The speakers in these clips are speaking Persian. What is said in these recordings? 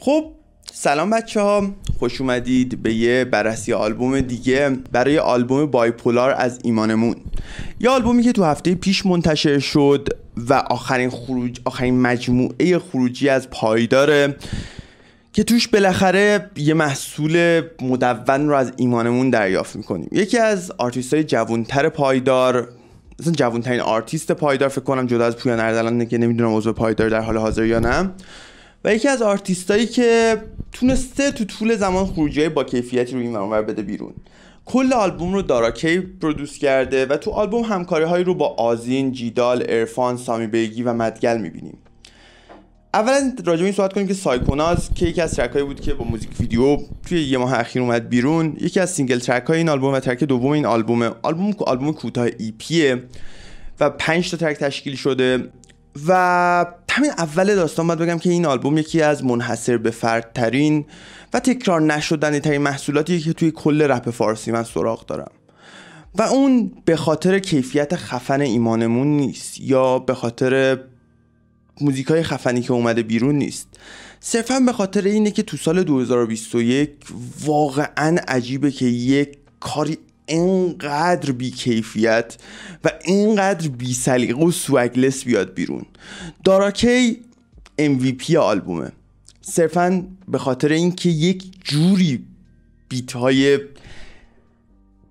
خب سلام بچه ها خوش اومدید به یه بررسی آلبوم دیگه برای آلبوم بایپولار از ایمانمون یه آلبومی که تو هفته پیش منتشر شد و آخرین خروج آخرین مجموعه خروجی از پایداره که توش بالاخره یه محصول مدون رو از ایمانمون دریافت میکنیم یکی از آرتیست های جوانتر پایدار مثلا جوانترین آرتیست پایدار فکر کنم جدا از پویان اردلان که نمیدونم عضو پایدار در حال حاضر یا نه و یکی از آرتیستایی که تونسته تو طول زمان خروجی با کیفیتی رو این ور بده بیرون کل آلبوم رو داراکی پرودوس کرده و تو آلبوم همکاری هایی رو با آزین، جیدال، ارفان، سامی بیگی و مدگل میبینیم اولا راجع این صحبت کنیم که سایکوناز که یکی از ترک بود که با موزیک ویدیو توی یه ماه اخیر اومد بیرون یکی از سینگل ترک های این آلبوم و ترک دوم این آلبومه آلبوم آلبوم کوتاه ای پیه و 5 تا ترک تشکیل شده و همین اول داستان باید بگم که این آلبوم یکی از منحصر به فرد ترین و تکرار نشدنی ترین محصولاتی که توی کل رپ فارسی من سراغ دارم و اون به خاطر کیفیت خفن ایمانمون نیست یا به خاطر موزیکای خفنی که اومده بیرون نیست صرفا به خاطر اینه که تو سال 2021 واقعا عجیبه که یک کاری اینقدر بیکیفیت و اینقدر بی سلیقه و سوگلس بیاد بیرون داراکی MVP آلبومه صرفا به خاطر اینکه یک جوری بیت های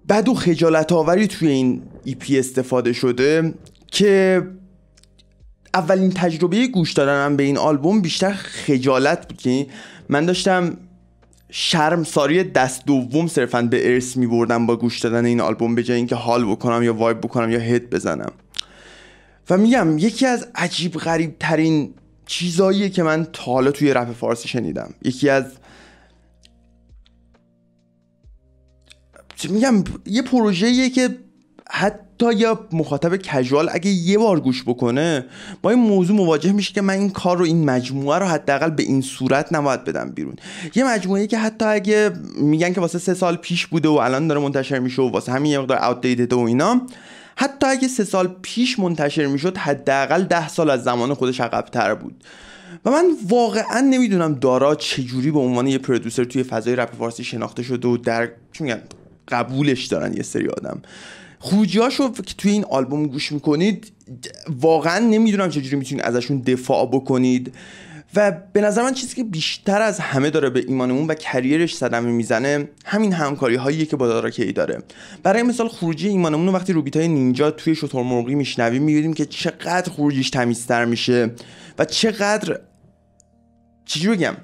بد و خجالت آوری توی این ایپی e استفاده شده که اولین تجربه گوش دادنم به این آلبوم بیشتر خجالت بود که یعنی من داشتم شرم ساری دست دوم صرفا به ارث می بردم با گوش دادن این آلبوم به جای اینکه حال بکنم یا وایب بکنم یا هد بزنم و میگم یکی از عجیب غریب ترین چیزاییه که من تا حالا توی رپ فارسی شنیدم یکی از میگم یه پروژه‌ایه که حتی تا یا مخاطب کژوال اگه یه بار گوش بکنه با این موضوع مواجه میشه که من این کار رو این مجموعه رو حداقل به این صورت نباید بدم بیرون یه مجموعه که حتی اگه میگن که واسه سه سال پیش بوده و الان داره منتشر میشه و واسه همین یه مقدار آوتدیتد و اینا حتی اگه سه سال پیش منتشر میشد حداقل ده سال از زمان خودش عقبتر بود و من واقعا نمیدونم دارا چجوری به عنوان یه پرودوسر توی فضای رپ فارسی شناخته شده و در قبولش دارن یه سری آدم خروجیاشو که توی این آلبوم گوش میکنید واقعا نمیدونم چجوری میتونید ازشون دفاع بکنید و به نظر من چیزی که بیشتر از همه داره به ایمانمون و کریرش صدمه میزنه همین همکاری هایی که با داراکی ای داره برای مثال خروجی ایمانمون رو وقتی روبیت های نینجا توی شطور مرغی میشنویم میبینیم که چقدر خروجیش تمیزتر میشه و چقدر چجوری بگم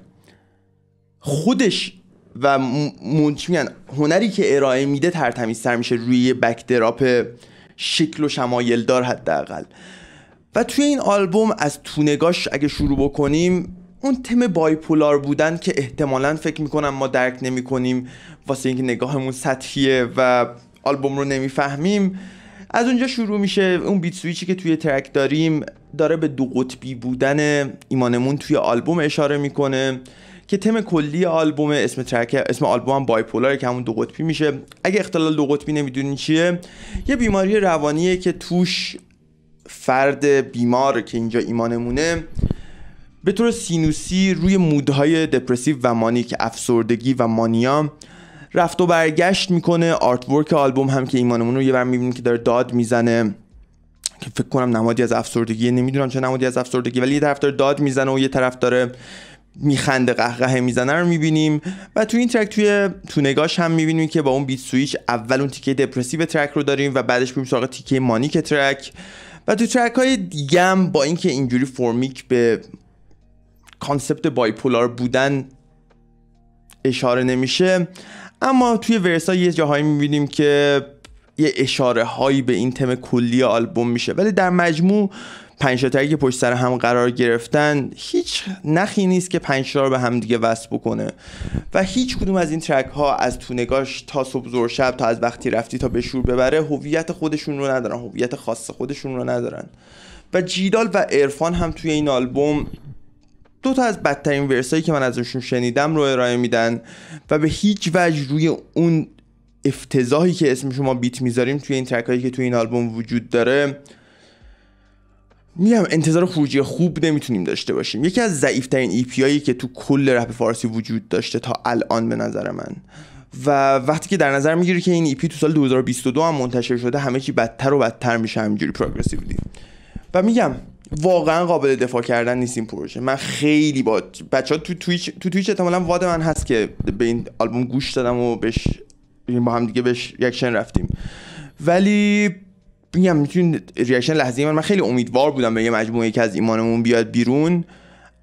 خودش و مونش میگن هنری که ارائه میده ترتمیزتر میشه روی بکدراپ شکل و شمایل دار حداقل و توی این آلبوم از تونگاش اگه شروع بکنیم اون تم بایپولار بودن که احتمالا فکر میکنم ما درک نمیکنیم واسه اینکه نگاهمون سطحیه و آلبوم رو نمیفهمیم از اونجا شروع میشه اون بیت سویچی که توی ترک داریم داره به دو قطبی بودن ایمانمون توی آلبوم اشاره میکنه که تم کلی آلبوم اسم ترک اسم آلبوم هم بایپولار که همون دو قطبی میشه اگه اختلال دو قطبی نمیدونین چیه یه بیماری روانیه که توش فرد بیمار که اینجا ایمانمونه به طور سینوسی روی مودهای دپرسیو و مانیک افسردگی و مانیا رفت و برگشت میکنه آرت ورک آلبوم هم که ایمانمون رو یه بر میبینیم که داره داد میزنه که فکر کنم نمادی از افسردگی نمیدونم چه نمادی از افسردگی ولی یه طرف داره داد میزنه و یه طرف داره میخنده قهقه میزنه رو میبینیم و تو این ترک توی تو نگاش هم میبینیم که با اون بیت سویچ اول اون تیکه دپرسیو ترک رو داریم و بعدش میریم سراغ تیکه مانیک ترک و تو ترک های دیگه هم با اینکه اینجوری فرمیک به کانسپت بایپولار بودن اشاره نمیشه اما توی ورسا یه جاهایی میبینیم که یه اشاره هایی به این تم کلی آلبوم میشه ولی در مجموع پنج تایی که پشت سر هم قرار گرفتن هیچ نخی نیست که پنج رو به هم دیگه وصل بکنه و هیچ کدوم از این ترک ها از تو نگاش تا صبح زور شب تا از وقتی رفتی تا به شور ببره هویت خودشون رو ندارن هویت خاص خودشون رو ندارن و جیدال و عرفان هم توی این آلبوم دو تا از بدترین ورسایی که من ازشون شنیدم رو ارائه میدن و به هیچ وجه روی اون افتضاحی که اسم شما بیت میذاریم توی این ترک هایی که توی این آلبوم وجود داره میگم انتظار خروجی خوب نمیتونیم داشته باشیم یکی از ضعیف ترین ای پی هایی که تو کل رپ فارسی وجود داشته تا الان به نظر من و وقتی که در نظر میگیری که این ای پی تو سال 2022 هم منتشر شده همه چی بدتر و بدتر میشه همینجوری پروگرسیولی و میگم واقعا قابل دفاع کردن نیست این پروژه من خیلی با بچه ها تو تویچ تو تویچ احتمالا واد من هست که به این آلبوم گوش دادم و بهش با هم دیگه بهش ریاکشن رفتیم ولی میگم میتونین ریاکشن لحظه من من خیلی امیدوار بودم به یه مجموعه که از ایمانمون بیاد بیرون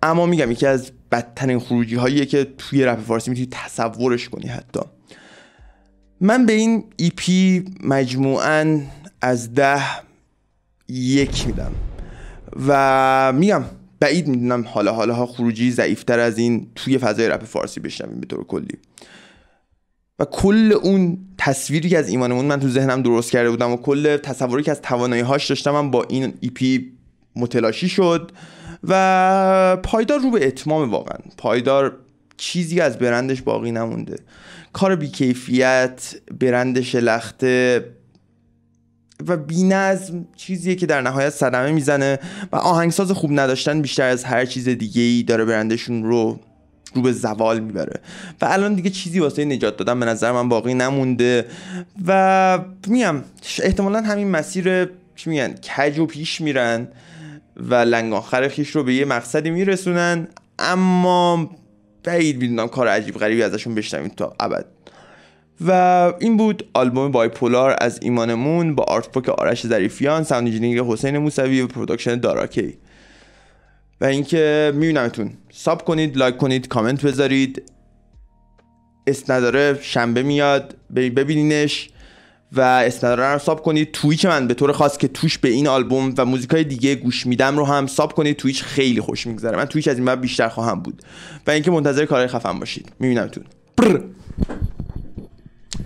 اما میگم یکی از بدترین خروجی که توی رپ فارسی میتونی تصورش کنی حتی من به این ای e پی مجموعا از ده یک میدم و میگم بعید میدونم حالا حالا ها خروجی ضعیفتر از این توی فضای رپ فارسی بشنویم به طور کلی و کل اون تصویری که از ایمانمون من تو ذهنم درست کرده بودم و کل تصوری که از توانایی هاش داشتم با این ای پی متلاشی شد و پایدار رو به اتمام واقعا پایدار چیزی از برندش باقی نمونده کار بیکیفیت برندش لخته و نظم چیزیه که در نهایت صدمه میزنه و آهنگساز خوب نداشتن بیشتر از هر چیز دیگه ای داره برندشون رو رو به زوال میبره و الان دیگه چیزی واسه نجات دادن به نظر من باقی نمونده و میم احتمالا همین مسیر چی میگن کج و پیش میرن و لنگ آخر خیش رو به یه مقصدی میرسونن اما بعید میدونم کار عجیب غریبی ازشون بشنویم تا ابد و این بود آلبوم پولار از ایمانمون با آرت آرش ظریفیان ساوند حسین موسوی و پروداکشن داراکی و اینکه میبینمتون ساب کنید لایک کنید کامنت بذارید نداره شنبه میاد ببینینش و نداره رو ساب کنید تویچ من به طور خاص که توش به این آلبوم و های دیگه گوش میدم رو هم ساب کنید تویچ خیلی خوش میگذره من تویچ از این بعد بیشتر خواهم بود و اینکه منتظر کارهای خفن باشید میبینمتون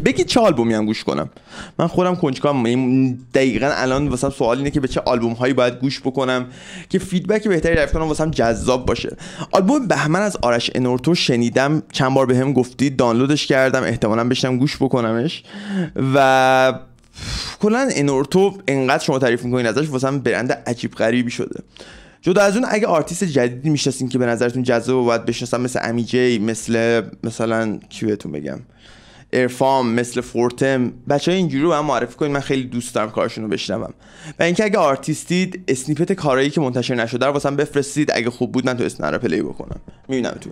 بگید چه آلبومی هم گوش کنم من خودم کنجکاوم یعنی دقیقا الان واسم سوال اینه که به چه آلبوم هایی باید گوش بکنم که فیدبک بهتری دریافت کنم واسم جذاب باشه آلبوم بهمن از آرش انورتو شنیدم چند بار بهم به گفتی دانلودش کردم احتمالا بشنم گوش بکنمش و کلا انورتو انقدر شما تعریف میکنین ازش واسم برند عجیب غریبی شده جدا از اون اگه آرتیست جدیدی میشناسین که به نظرتون جذاب بود باید بشناسم مثل امیجی مثل مثلا کی بهتون بگم ارفام مثل فورتم بچه های اینجوری رو هم معرفی کنید من خیلی دوست دارم کارشون رو بشنوم و اینکه اگه آرتیستید اسنیپت کارایی که منتشر نشده رو واسم بفرستید اگه خوب بود من تو اسنر پلی بکنم تو